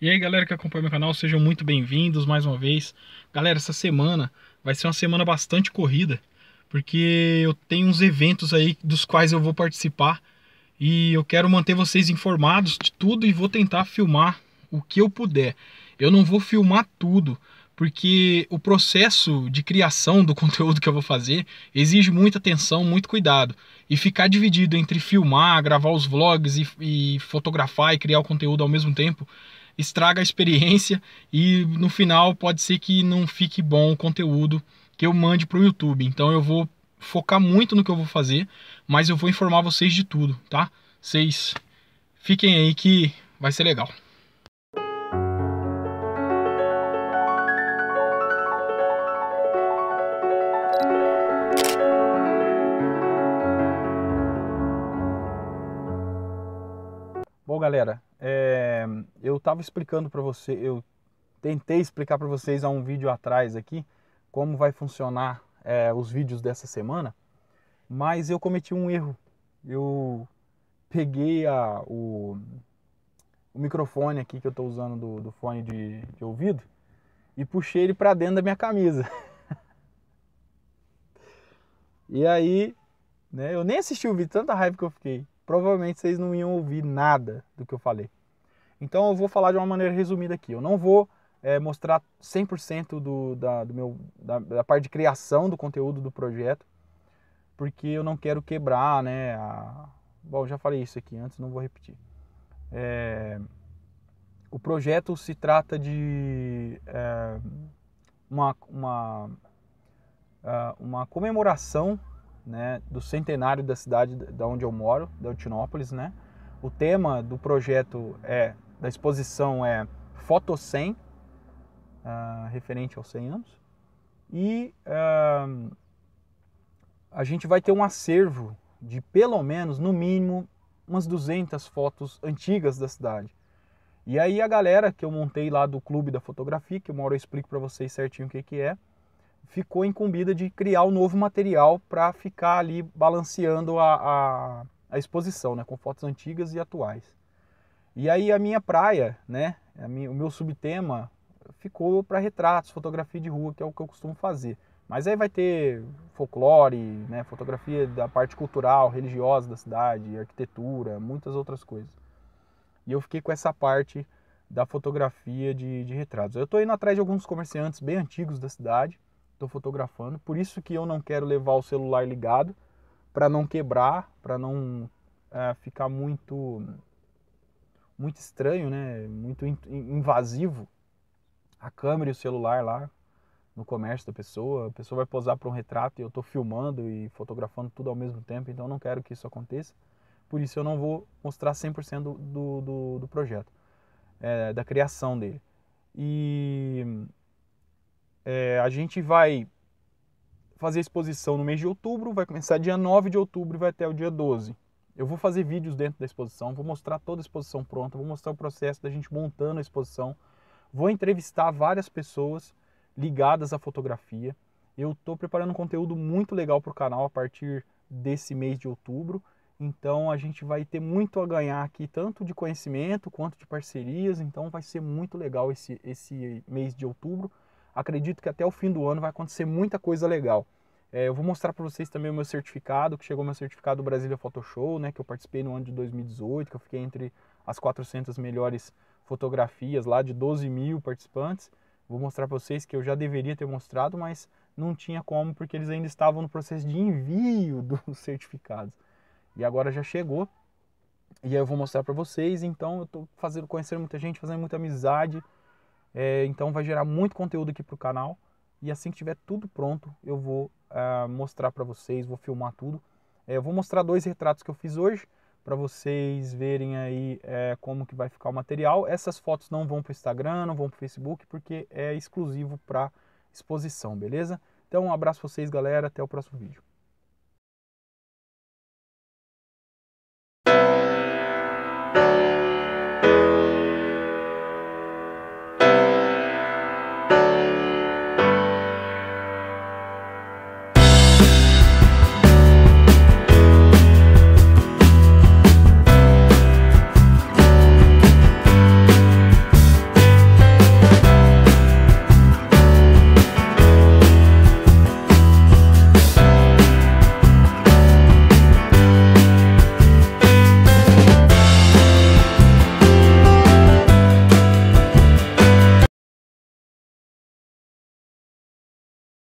E aí, galera que acompanha meu canal, sejam muito bem-vindos mais uma vez. Galera, essa semana vai ser uma semana bastante corrida, porque eu tenho uns eventos aí dos quais eu vou participar e eu quero manter vocês informados de tudo e vou tentar filmar o que eu puder. Eu não vou filmar tudo, porque o processo de criação do conteúdo que eu vou fazer exige muita atenção, muito cuidado. E ficar dividido entre filmar, gravar os vlogs e, e fotografar e criar o conteúdo ao mesmo tempo estraga a experiência e no final pode ser que não fique bom o conteúdo que eu mande para o YouTube. Então eu vou focar muito no que eu vou fazer, mas eu vou informar vocês de tudo, tá? Vocês fiquem aí que vai ser legal. Bom, galera, é, eu estava explicando para você, eu tentei explicar para vocês há um vídeo atrás aqui como vai funcionar é, os vídeos dessa semana, mas eu cometi um erro. Eu peguei a, o, o, microfone aqui que eu estou usando do, do fone de, de ouvido e puxei ele para dentro da minha camisa. e aí, né, eu nem assisti o vídeo, tanta raiva que eu fiquei. Provavelmente vocês não iam ouvir nada do que eu falei. Então eu vou falar de uma maneira resumida aqui. Eu não vou é, mostrar 100% do, da, do meu, da, da, parte de criação do conteúdo do projeto, porque eu não quero quebrar, né? A... Bom, já falei isso aqui antes, não vou repetir. É... O projeto se trata de é, uma, uma, é, uma comemoração né, do centenário da cidade da onde eu moro, da Otinópolis né? O tema do projeto é da exposição é Foto 100, uh, ah, referente aos 100 anos, e uh, a gente vai ter um acervo de pelo menos, no mínimo, umas 200 fotos antigas da cidade. E aí a galera que eu montei lá do clube da fotografia, que uma hora eu explico para vocês certinho o que, que é, ficou incumbida de criar um novo material para ficar ali balanceando a, a, a exposição, né, com fotos antigas e atuais. E aí a minha praia, né, minha, o meu subtema ficou para retratos, fotografia de rua, que é o que eu costumo fazer. Mas aí vai ter folclore, né, fotografia da parte cultural, religiosa da cidade, arquitetura, muitas outras coisas. E eu fiquei com essa parte da fotografia de, de retratos. Eu estou indo atrás de alguns comerciantes bem antigos da cidade, estou fotografando, por isso que eu não quero levar o celular ligado, para não quebrar, para não é, ficar muito muito estranho, né? Muito invasivo. A câmera e o celular lá no comércio da pessoa, a pessoa vai posar para um retrato e eu estou filmando e fotografando tudo ao mesmo tempo, então eu não quero que isso aconteça. Por isso eu não vou mostrar 100% do, do, do, do projeto, é, da criação dele. E é, a gente vai fazer a exposição no mês de outubro, vai começar dia 9 de outubro e vai até o dia 12. Eu vou fazer vídeos dentro da exposição, vou mostrar toda a exposição pronta, vou mostrar o processo da gente montando a exposição, vou entrevistar várias pessoas ligadas à fotografia. Eu estou preparando um conteúdo muito legal para o canal a partir desse mês de outubro. Então a gente vai ter muito a ganhar aqui, tanto de conhecimento quanto de parcerias. Então vai ser muito legal esse, esse mês de outubro. Acredito que até o fim do ano vai acontecer muita coisa legal. É, eu vou mostrar para vocês também o meu certificado, que chegou meu certificado do Brasília Photoshop, né, que eu participei no ano de 2018, que eu fiquei entre as 400 melhores fotografias lá de 12 mil participantes. Vou mostrar para vocês que eu já deveria ter mostrado, mas não tinha como porque eles ainda estavam no processo de envio dos certificados. E agora já chegou. E aí eu vou mostrar para vocês. Então eu estou fazendo, conhecendo muita gente, fazendo muita amizade. É, então vai gerar muito conteúdo aqui para o canal. E assim que tiver tudo pronto, eu vou uh, mostrar para vocês, vou filmar tudo. É, eu vou mostrar dois retratos que eu fiz hoje para vocês verem aí é, como que vai ficar o material. Essas fotos não vão para o Instagram, não vão para o Facebook, porque é exclusivo para exposição, beleza? Então um abraço para vocês, galera. Até o próximo vídeo.